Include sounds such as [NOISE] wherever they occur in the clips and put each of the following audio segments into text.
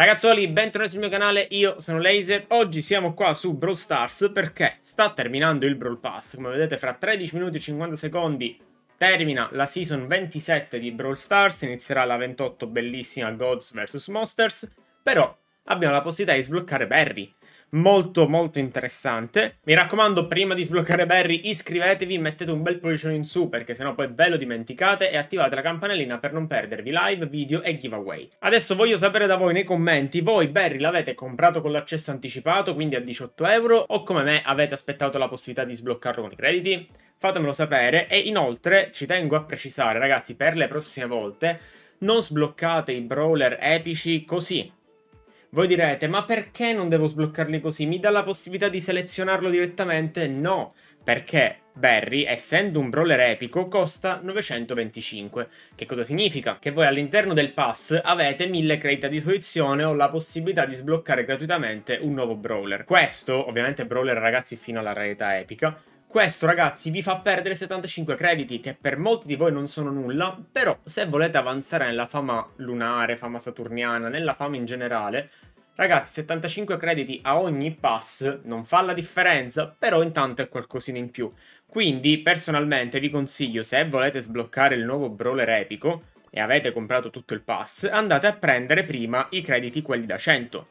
Ragazzuoli, bentornati sul mio canale, io sono Laser. Oggi siamo qua su Brawl Stars perché sta terminando il Brawl Pass. Come vedete, fra 13 minuti e 50 secondi termina la Season 27 di Brawl Stars. Inizierà la 28 bellissima Gods vs Monsters. Però abbiamo la possibilità di sbloccare Barry molto molto interessante. Mi raccomando, prima di sbloccare Barry, iscrivetevi, mettete un bel pollice in su perché sennò poi ve lo dimenticate e attivate la campanellina per non perdervi live, video e giveaway. Adesso voglio sapere da voi nei commenti, voi Barry l'avete comprato con l'accesso anticipato, quindi a 18 euro, o come me avete aspettato la possibilità di sbloccarlo con i crediti? Fatemelo sapere e inoltre ci tengo a precisare ragazzi per le prossime volte non sbloccate i brawler epici così voi direte, ma perché non devo sbloccarli così? Mi dà la possibilità di selezionarlo direttamente? No, perché Barry, essendo un brawler epico, costa 925. Che cosa significa? Che voi all'interno del pass avete 1000 crediti a disposizione o la possibilità di sbloccare gratuitamente un nuovo brawler. Questo, ovviamente brawler ragazzi fino alla rarità epica, questo ragazzi vi fa perdere 75 crediti che per molti di voi non sono nulla, però se volete avanzare nella fama lunare, fama saturniana, nella fama in generale, ragazzi 75 crediti a ogni pass non fa la differenza, però intanto è qualcosina in più. Quindi personalmente vi consiglio se volete sbloccare il nuovo brawler epico e avete comprato tutto il pass, andate a prendere prima i crediti quelli da 100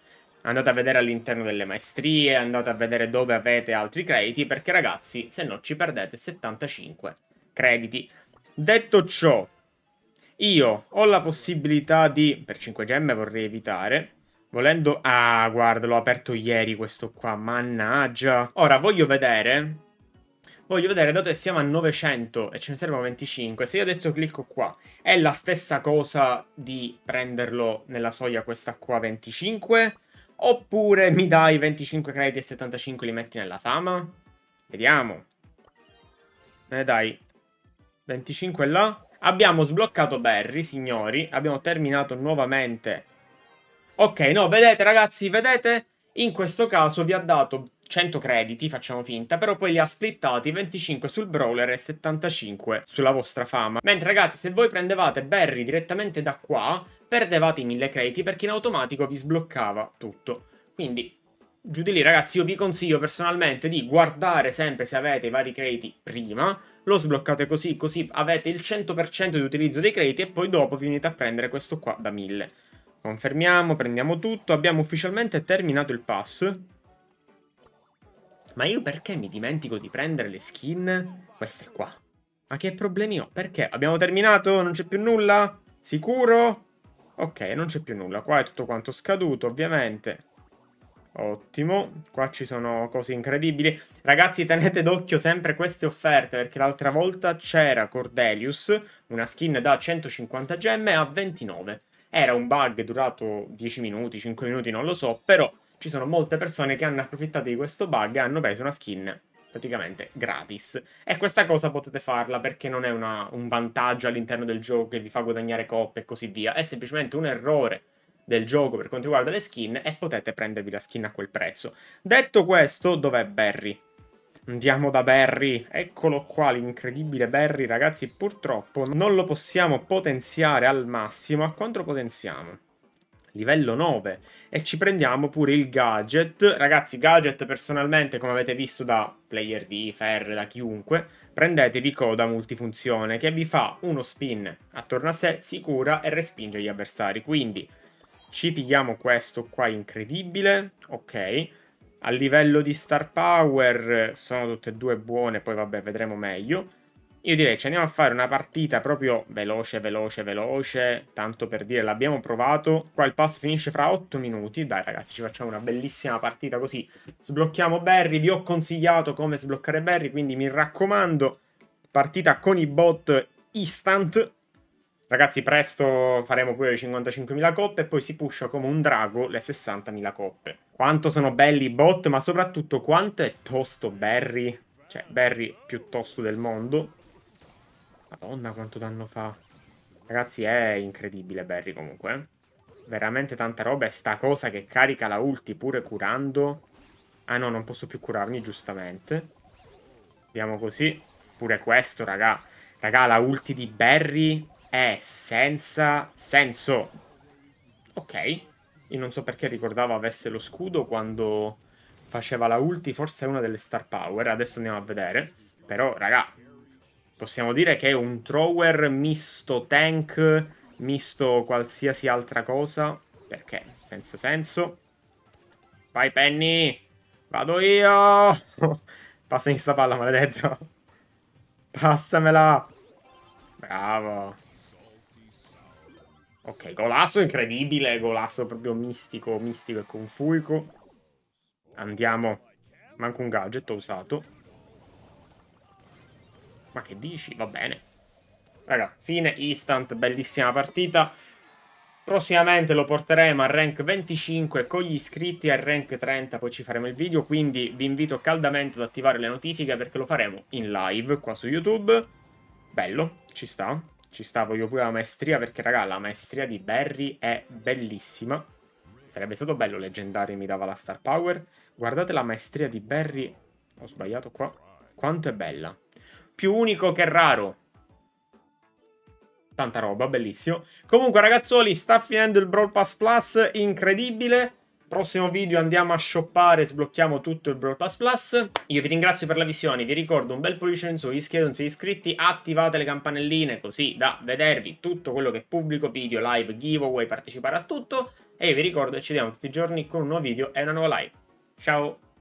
andate a vedere all'interno delle maestrie, andate a vedere dove avete altri crediti, perché ragazzi, se no ci perdete 75 crediti. Detto ciò, io ho la possibilità di... per 5 gemme vorrei evitare... Volendo... Ah, guarda, l'ho aperto ieri questo qua, mannaggia. Ora, voglio vedere... Voglio vedere, dato che siamo a 900 e ce ne servono 25, se io adesso clicco qua, è la stessa cosa di prenderlo nella soglia questa qua 25 Oppure mi dai 25 crediti e 75 li metti nella fama? Vediamo. ne eh, dai 25 là. Abbiamo sbloccato Barry, signori. Abbiamo terminato nuovamente. Ok, no, vedete ragazzi, vedete? In questo caso vi ha dato 100 crediti, facciamo finta, però poi li ha splittati 25 sul brawler e 75 sulla vostra fama. Mentre ragazzi, se voi prendevate Barry direttamente da qua, perdevate i 1000 crediti perché in automatico vi sbloccava tutto. Quindi giù di lì ragazzi io vi consiglio personalmente di guardare sempre se avete i vari crediti prima lo sbloccate così così avete il 100% di utilizzo dei crediti e poi dopo vi venite a prendere questo qua da 1000 confermiamo prendiamo tutto abbiamo ufficialmente terminato il pass ma io perché mi dimentico di prendere le skin? Queste qua. Ma che problemi ho? Perché? Abbiamo terminato? Non c'è più nulla? Sicuro? Ok, non c'è più nulla. Qua è tutto quanto scaduto, ovviamente. Ottimo, qua ci sono cose incredibili. Ragazzi, tenete d'occhio sempre queste offerte, perché l'altra volta c'era Cordelius, una skin da 150 gemme a 29. Era un bug durato 10 minuti, 5 minuti, non lo so, però ci sono molte persone che hanno approfittato di questo bug e hanno preso una skin praticamente gratis. E questa cosa potete farla perché non è una, un vantaggio all'interno del gioco che vi fa guadagnare coppe e così via, è semplicemente un errore del gioco per quanto riguarda le skin e potete prendervi la skin a quel prezzo. Detto questo, dov'è Barry? Andiamo da Barry, eccolo qua l'incredibile Barry ragazzi, purtroppo non lo possiamo potenziare al massimo, a quanto lo potenziamo? livello 9 e ci prendiamo pure il gadget. Ragazzi, gadget personalmente, come avete visto da player di ferre, da chiunque, prendetevi coda multifunzione che vi fa uno spin attorno a sé, sicura e respinge gli avversari. Quindi ci pigliamo questo qua incredibile, ok. A livello di star power sono tutte e due buone, poi vabbè vedremo meglio. Io direi ci andiamo a fare una partita proprio veloce, veloce, veloce, tanto per dire l'abbiamo provato. Qua il pass finisce fra 8 minuti, dai ragazzi ci facciamo una bellissima partita così. Sblocchiamo Barry, vi ho consigliato come sbloccare Barry, quindi mi raccomando, partita con i bot instant. Ragazzi presto faremo pure le 55.000 coppe e poi si pusha come un drago le 60.000 coppe. Quanto sono belli i bot, ma soprattutto quanto è tosto Barry. Cioè, Barry più tosto del mondo. Madonna quanto danno fa. Ragazzi, è incredibile Barry comunque. Veramente tanta roba. E sta cosa che carica la ulti pure curando. Ah no, non posso più curarmi, giustamente. Vediamo così. Pure questo, raga. Raga, la ulti di Barry è senza senso. Ok. Io non so perché ricordavo avesse lo scudo quando faceva la ulti. Forse è una delle star power. Adesso andiamo a vedere. Però, raga, possiamo dire che è un thrower misto tank, misto qualsiasi altra cosa, perché senza senso. Vai Penny, vado io! [LAUGHS] Passami sta palla, maledetto. Passamela! Bravo. Ok, golasso incredibile, golasso proprio mistico, mistico e confuico. Andiamo. Manco un gadget, ho usato. Ma che dici? Va bene. Raga, fine instant, bellissima partita. Prossimamente lo porteremo al rank 25 con gli iscritti al rank 30, poi ci faremo il video, quindi vi invito caldamente ad attivare le notifiche perché lo faremo in live qua su YouTube. Bello, ci sta, ci sta, voglio pure la maestria perché raga la maestria di Barry è bellissima. Sarebbe stato bello leggendario mi dava la star power. Guardate la maestria di Barry, ho sbagliato qua, quanto è bella più unico che raro. Tanta roba, bellissimo. Comunque ragazzoli, sta finendo il Brawl Pass Plus, incredibile. Prossimo video andiamo a shoppare, sblocchiamo tutto il Brawl Pass Plus. Io vi ringrazio per la visione, vi ricordo un bel pollice in su, iscrivetevi iscritti, attivate le campanelline così da vedervi tutto quello che pubblico, video, live, giveaway, partecipare a tutto. E vi ricordo ci vediamo tutti i giorni con un nuovo video e una nuova live. Ciao!